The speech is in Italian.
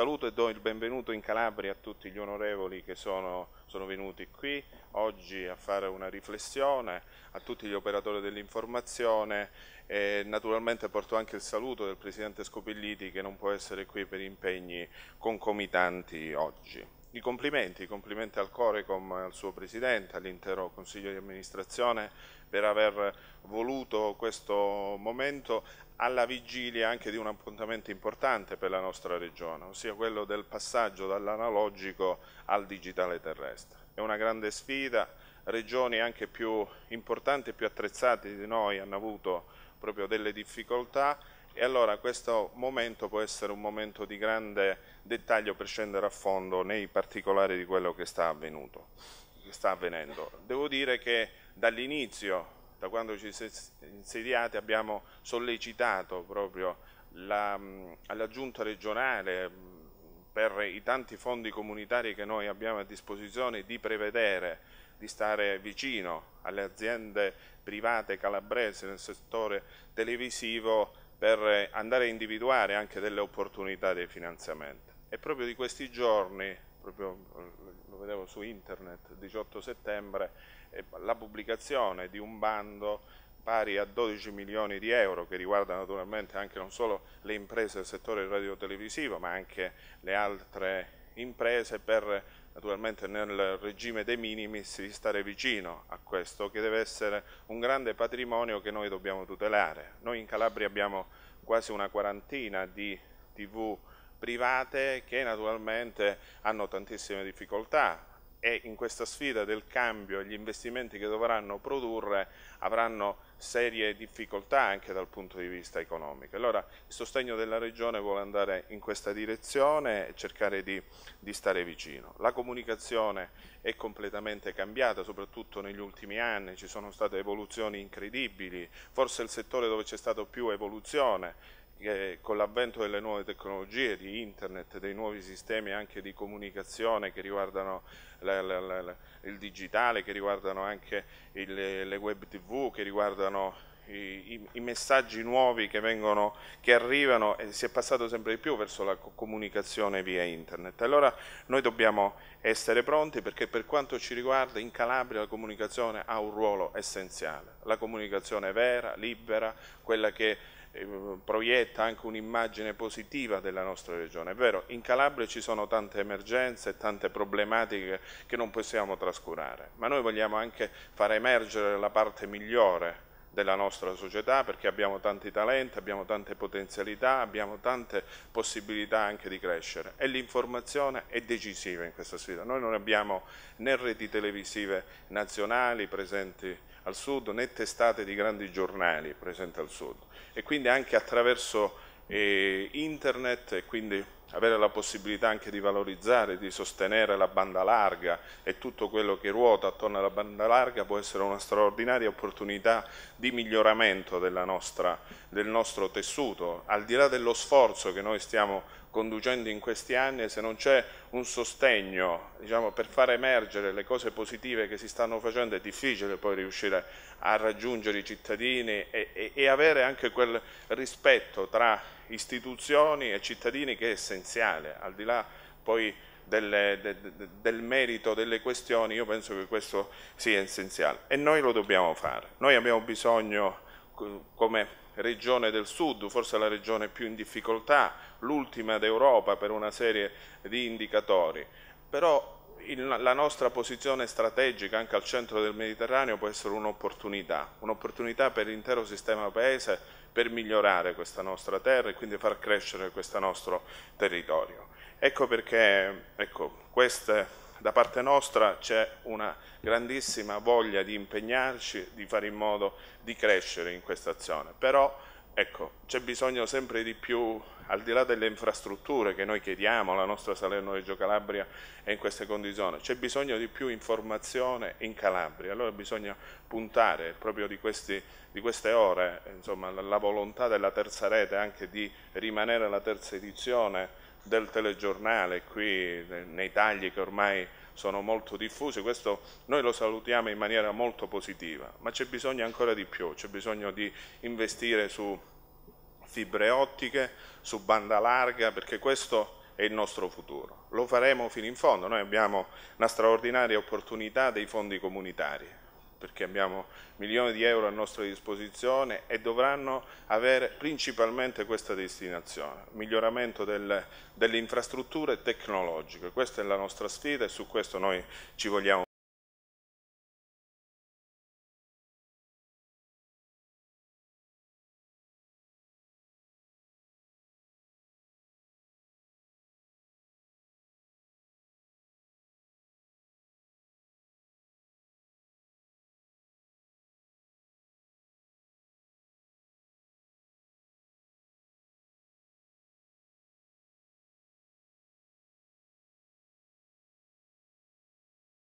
Saluto e do il benvenuto in Calabria a tutti gli onorevoli che sono, sono venuti qui oggi a fare una riflessione, a tutti gli operatori dell'informazione e naturalmente porto anche il saluto del Presidente Scopelliti che non può essere qui per impegni concomitanti oggi. I complimenti, complimenti al Corecom, al suo Presidente, all'intero Consiglio di Amministrazione per aver voluto questo momento alla vigilia anche di un appuntamento importante per la nostra regione, ossia quello del passaggio dall'analogico al digitale terrestre. È una grande sfida, regioni anche più importanti e più attrezzate di noi hanno avuto proprio delle difficoltà e allora questo momento può essere un momento di grande dettaglio per scendere a fondo nei particolari di quello che sta, avvenuto, che sta avvenendo. Devo dire che dall'inizio, da quando ci siamo insediati, abbiamo sollecitato proprio la, alla giunta regionale per i tanti fondi comunitari che noi abbiamo a disposizione di prevedere di stare vicino alle aziende private calabrese nel settore televisivo per andare a individuare anche delle opportunità di finanziamento. E proprio di questi giorni, lo vedevo su internet, 18 settembre, eh, la pubblicazione di un bando pari a 12 milioni di euro che riguarda naturalmente anche non solo le imprese del settore radio-televisivo ma anche le altre imprese per naturalmente nel regime dei minimis di stare vicino a questo che deve essere un grande patrimonio che noi dobbiamo tutelare. Noi in Calabria abbiamo quasi una quarantina di tv private che naturalmente hanno tantissime difficoltà e in questa sfida del cambio gli investimenti che dovranno produrre avranno serie difficoltà anche dal punto di vista economico. Allora il sostegno della Regione vuole andare in questa direzione e cercare di, di stare vicino. La comunicazione è completamente cambiata, soprattutto negli ultimi anni, ci sono state evoluzioni incredibili, forse il settore dove c'è stata più evoluzione eh, con l'avvento delle nuove tecnologie, di internet, dei nuovi sistemi anche di comunicazione che riguardano la, la, la, il digitale, che riguardano anche il, le web tv, che riguardano i, i, i messaggi nuovi che, vengono, che arrivano e si è passato sempre di più verso la comunicazione via internet. Allora noi dobbiamo essere pronti perché per quanto ci riguarda in Calabria la comunicazione ha un ruolo essenziale, la comunicazione vera, libera, quella che Ehm, proietta anche un'immagine positiva della nostra regione. È vero, in Calabria ci sono tante emergenze, tante problematiche che non possiamo trascurare, ma noi vogliamo anche far emergere la parte migliore della nostra società perché abbiamo tanti talenti, abbiamo tante potenzialità, abbiamo tante possibilità anche di crescere e l'informazione è decisiva in questa sfida. Noi non abbiamo né reti televisive nazionali presenti al sud, nette estate di grandi giornali presenti al sud e quindi anche attraverso eh, internet e quindi avere la possibilità anche di valorizzare, di sostenere la banda larga e tutto quello che ruota attorno alla banda larga può essere una straordinaria opportunità di miglioramento nostra, del nostro tessuto, al di là dello sforzo che noi stiamo facendo conducendo in questi anni e se non c'è un sostegno diciamo, per far emergere le cose positive che si stanno facendo è difficile poi riuscire a raggiungere i cittadini e, e, e avere anche quel rispetto tra istituzioni e cittadini che è essenziale, al di là poi delle, de, de, del merito delle questioni, io penso che questo sia essenziale e noi lo dobbiamo fare. Noi abbiamo bisogno come regione del sud, forse la regione più in difficoltà, l'ultima d'Europa per una serie di indicatori, però la nostra posizione strategica anche al centro del Mediterraneo può essere un'opportunità, un'opportunità per l'intero sistema paese per migliorare questa nostra terra e quindi far crescere questo nostro territorio. Ecco perché ecco, queste da parte nostra c'è una grandissima voglia di impegnarci, di fare in modo di crescere in questa azione, però ecco, c'è bisogno sempre di più, al di là delle infrastrutture che noi chiediamo, la nostra Salerno Reggio Calabria è in queste condizioni, c'è bisogno di più informazione in Calabria, allora bisogna puntare proprio di, questi, di queste ore, insomma, la volontà della terza rete anche di rimanere alla terza edizione del telegiornale qui nei tagli che ormai sono molto diffusi, questo noi lo salutiamo in maniera molto positiva, ma c'è bisogno ancora di più, c'è bisogno di investire su fibre ottiche, su banda larga, perché questo è il nostro futuro. Lo faremo fino in fondo, noi abbiamo una straordinaria opportunità dei fondi comunitari, perché abbiamo milioni di euro a nostra disposizione e dovranno avere principalmente questa destinazione, miglioramento del, delle infrastrutture tecnologiche. Questa è la nostra sfida e su questo noi ci vogliamo